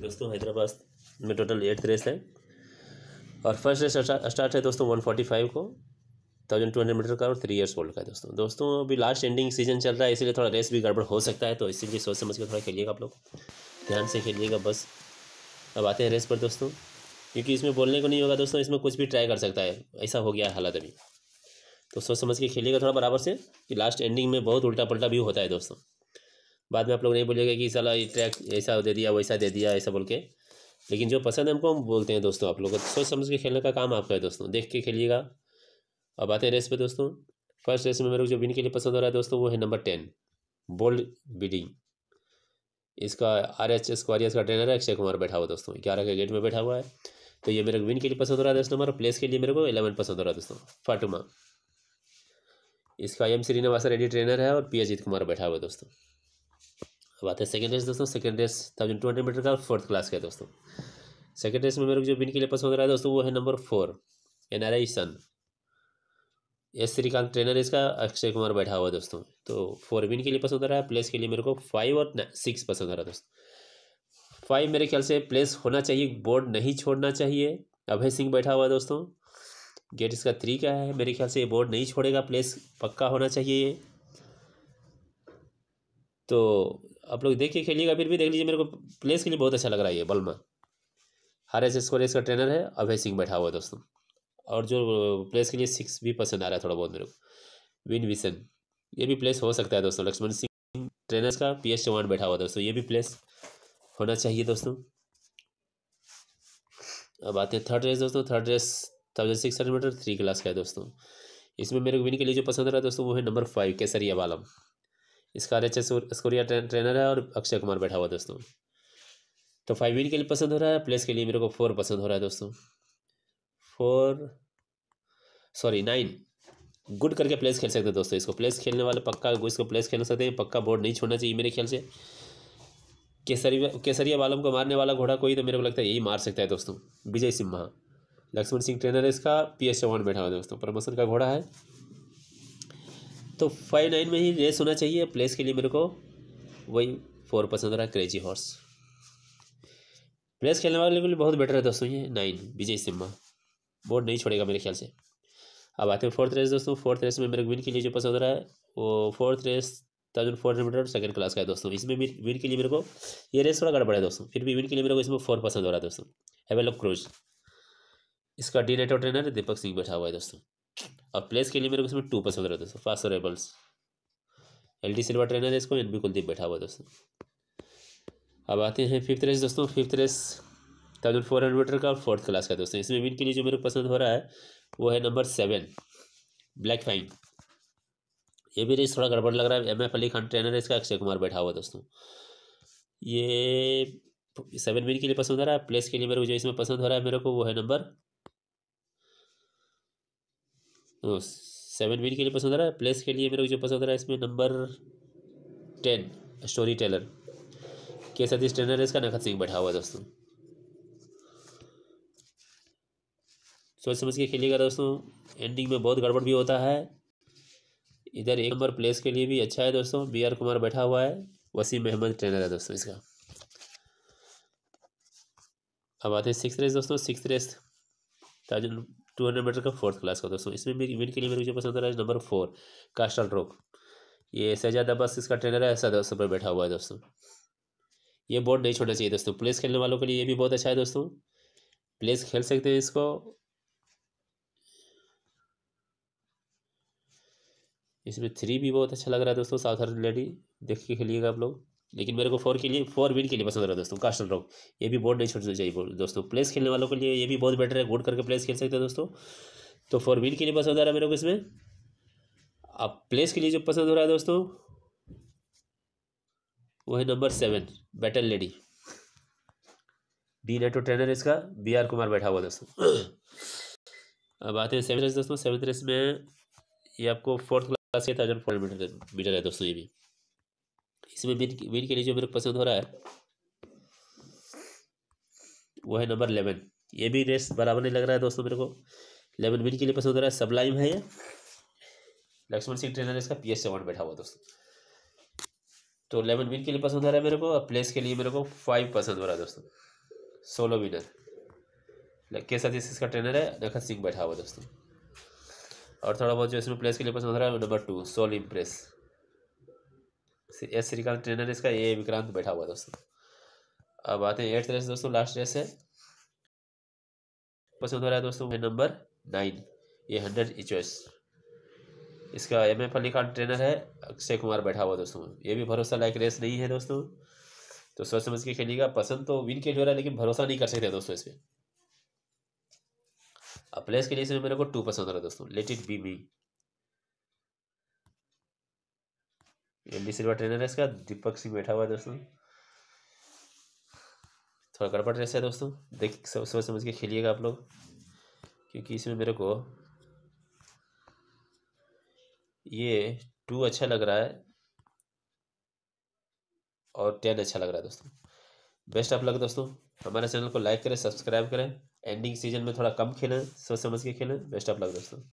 दोस्तों हैदराबाद में total eight race है और फर्स्ट रेस स्टार्ट है दोस्तों वन फोर्टी फाइव को थाउजेंड टू हंड्रेड मीटर का और थ्री ईयर्स ओल्ड का है दोस्तों दोस्तों अभी लास्ट एंडिंग सीजन चल रहा है इसीलिए थोड़ा रेस भी गड़बड़ हो सकता है तो इसीलिए सोच समझ के थोड़ा खेलिएगा आप लोग ध्यान से खेलिएगा बस अब आते हैं रेस पर दोस्तों क्योंकि इसमें बोलने को नहीं होगा दोस्तों इसमें कुछ भी ट्राई कर सकता है ऐसा हो गया हालत अभी तो सोच समझ के खेलिएगा थोड़ा बराबर से कि लास्ट एंडिंग में बहुत उल्टा पल्टा भी होता है दोस्तों बाद में आप लोग नहीं बोलिएगा कि साला ये ट्रैक ऐसा दे दिया वैसा दे दिया ऐसा बोल के लेकिन जो पसंद है हमको हम बोलते हैं दोस्तों आप लोग को सोच समझ के खेलने का काम आपका है दोस्तों देख के खेलिएगा अब आते हैं रेस पे दोस्तों फर्स्ट रेस में मेरे को जो विन के लिए पसंद हो रहा है दोस्तों वो है नंबर टेन बोल्ड बिडिंग इसका आर एच एस क्वारियस का ट्रेनर है अक्षय कुमार बैठा हुआ दोस्तों ग्यारह के गेट में बैठा हुआ है तो ये मेरे को विन के लिए पसंद हो रहा है दोस्तों नंबर प्लेस के लिए मेरे को एलेवन पसंद हो रहा है दोस्तों फाटुमा इसका एम श्रीनिवास रेडी ट्रेनर है और पी अजीत कुमार बैठा हुआ है दोस्तों अब आते हैं सेकेंड रेस दोस्तों second race thousand two hundred metre का फोर्थ क्लास का है दोस्तों सेकेंड रेस में मेरे को जो बिन के लिए पसंद रहा है दोस्तों वो है number four N R I sun S Shrikant trainer इसका अक्षय कुमार बैठा हुआ दोस्तों तो फोर बिन के लिए पसंद आ रहा है प्लेस के लिए मेरे को फाइव और सिक्स पसंद आ रहा है दोस्तों फाइव मेरे ख्याल से प्लेस होना चाहिए बोर्ड नहीं छोड़ना चाहिए अभय सिंह बैठा हुआ दोस्तों गेट इसका थ्री का है मेरे ख्याल से ये बोर्ड नहीं छोड़ेगा प्लेस पक्का होना चाहिए ये तो आप लोग देख के खेलिएगा फिर भी देख लीजिए मेरे को प्लेस के लिए बहुत अच्छा लग रहा है ये बल्मा हर एस स्कोर इसका ट्रेनर है अभय सिंह बैठा हुआ है दोस्तों और जो प्लेस के लिए सिक्स भी पसंद आ रहा है थोड़ा बहुत मेरे को विन विसन ये भी प्लेस हो सकता है दोस्तों लक्ष्मण सिंह ट्रेनर्स का पी एस चौहान बैठा हुआ दोस्तों ये भी प्लेस होना चाहिए दोस्तों अब आते हैं थर्ड रेस दोस्तों third race thousand six hundred metre three class का है दोस्तों इसमें मेरे को विन के लिए जो पसंद रहा दोस्तों वो है नंबर फाइव केसरिया वालम इसका आर एच स्कोरिया ट्रेनर है और अक्षय कुमार बैठा हुआ दोस्तों तो फाइव विन के लिए पसंद हो रहा है प्लेस के लिए मेरे को फोर पसंद हो रहा है दोस्तों फोर सॉरी नाइन गुड करके प्लेस खेल सकते हैं दोस्तों इसको प्लेस खेलने वाले पक्का इसको प्लेस खेल सकते हैं पक्का बोर्ड नहीं छोड़ना चाहिए मेरे ख्याल से केसरिया केसरिया बालम को मारने वाला घोड़ा कोई तो मेरे को लगता है यही मार सकता है दोस्तों विजय सिम्हा लक्ष्मण सिंह ट्रेनर है इसका पी एस चौहान बैठा हुआ है दोस्तों प्रमोशन का घोड़ा है तो फाइव नाइन में ही रेस होना चाहिए प्लेस के लिए मेरे को वही फोर पसंद रहा क्रेजी हॉर्स प्लेस खेलने वाले के लिए बहुत बेटर है दोस्तों ये नाइन विजय सिम्मा बोर्ड नहीं छोड़ेगा मेरे ख्याल से अब आते हैं फोर्थ रेस दोस्तों फोर्थ रेस में मेरे को विन के लिए जो पसंद रहा है वो fourth race thousand four hundred metre second class का है दोस्तों इसमें विन के लिए मेरे को ये रेस थोड़ा गड़बड़ा है दोस्तों फिर भी विन के लिए मेरे को इसमें फोर पसंद हो रहा है दोस्तों हैवेल ऑफ क्रूज इसका D letter trainer Deepak Singh बैठा हुआ है दोस्तों और प्लेस के लिए मेरे को इसमें टू पसंद रहा है दोस्तों fast rebels L D trainer है इसको एन बी कुलदीप बैठा हुआ है दोस्तों अब आते हैं फिफ्थ रेस दोस्तों fifth race thousand four hundred metre का और फोर्थ क्लास का दोस्तों इसमें विन के लिए जो मेरे को पसंद हो रहा है वो है नंबर सेवन ब्लैक फाइन ये भी रेस थोड़ा गड़बड़ लग रहा है M F Ali Khan trainer है इसका अक्षय कुमार बैठा हुआ दोस्तों ये सेवन विन के लिए पसंद हो रहा है प्लेस के लिए मेरे को जो इसमें पसंद हो रहा है मेरे को वो है नंबर सेवन तो मिन के लिए पसंद आ रहा है प्लेस के लिए मेरे को जो पसंद आ रहा है इसमें नंबर टेन स्टोरी टेलर के सतीश ट्रेनर है इसका नखत सिंह बैठा हुआ है दोस्तों सोच समझ के खेलिएगा दोस्तों एंडिंग में बहुत गड़बड़ भी होता है इधर एक नंबर प्लेस के लिए भी अच्छा है दोस्तों बी आर कुमार बैठा हुआ है वसीम अहमद ट्रेनर है दोस्तों इसका अब आते हैं सिक्स रेस दोस्तों सिक्स रेस ताजुल टू हंड्रेड मीटर का फोर्थ क्लास का दोस्तों इसमें भी इवेंट के लिए मुझे पसंद आ रहा है नंबर फोर कास्टल रोक ये शहजाद अब्बास इसका ट्रेनर है ऐसा दोस्तों पर बैठा हुआ है दोस्तों ये बोर्ड नहीं छोड़ना चाहिए दोस्तों प्लेस खेलने वालों के लिए ये भी बहुत अच्छा है दोस्तों प्लेस खेल सकते हैं इसको इसमें थ्री भी बहुत अच्छा लग रहा है दोस्तों साउथ हर लेडी देख के खेलिएगा आप लोग लेकिन मेरे को फोर के लिए फोर विन के लिए पसंद रहा दोस्तों कास्टल रॉक ये भी बहुत नहीं छोड़ना चाहिए दोस्तों प्लेस खेलने वालों के लिए ये भी बहुत बेटर है गोड करके प्लेस खेल सकते हैं दोस्तों तो फोर विन के लिए पसंद आ रहा है मेरे को इसमें अब प्लेस के लिए जो पसंद हो रहा है दोस्तों वो है number seven battle lady D नेटो ट्रेनर इसका बी आर कुमार बैठा हुआ दोस्तों अब आते हैं सेवन रेस दोस्तों सेवन रेस में ये आपको फोर्थ क्लास के थाउजेंड फोर मीटर मीटर है दोस्तों ये भी इसमें मेन मेन के जो मेरे पसंद हो रहा है वो है नंबर इलेवन ये भी रेस बराबर नहीं लग रहा है दोस्तों मेरे को इलेवन मिन के लिए पसंद हो रहा है सबलाइम है ये लक्ष्मण सिंह ट्रेनर इसका पी एस सेवन बैठा हुआ दोस्तों तो इलेवन मिन के लिए पसंद हो रहा है मेरे को और प्लेस के लिए मेरे को फाइव पसंद हो रहा है दोस्तों सोलो विनर के साथ इसका ट्रेनर है नखत सिंह बैठा हुआ दोस्तों और थोड़ा बहुत जो इसमें प्लेस के लिए पसंद हो रहा है number two soul impress S Shrikant trainer इसका ए विक्रांत बैठा हुआ दोस्तों अब आते हैं एट्थ रेस दोस्तों लास्ट रेस है पसंद हो रहा है दोस्तों है नंबर नाइन ये हंड्रेड चॉइस इसका M F Ali Khan trainer है अक्षय कुमार बैठा हुआ दोस्तों ये भी भरोसा लायक रेस नहीं है दोस्तों तो सोच समझ के खेलिएगा पसंद तो विन के हो रहा है लेकिन भरोसा नहीं कर सकते दोस्तों इसमें अब प्लेस के लिए इसमें मेरे को टू पसंद हो रहा है दोस्तों let it be me M Silva trainer है इसका दीपक सिंह बैठा हुआ है दोस्तों थोड़ा गड़बड़ जैसा है दोस्तों देख सब सोच समझ के खेलिएगा आप लोग क्योंकि इसमें मेरे को ये टू अच्छा लग रहा है और टेन अच्छा लग रहा है दोस्तों बेस्ट आप लग दोस्तों हमारे चैनल को लाइक करें सब्सक्राइब करें एंडिंग सीजन में थोड़ा कम खेलें सोच समझ के खेलें बेस्ट आप लग दोस्तों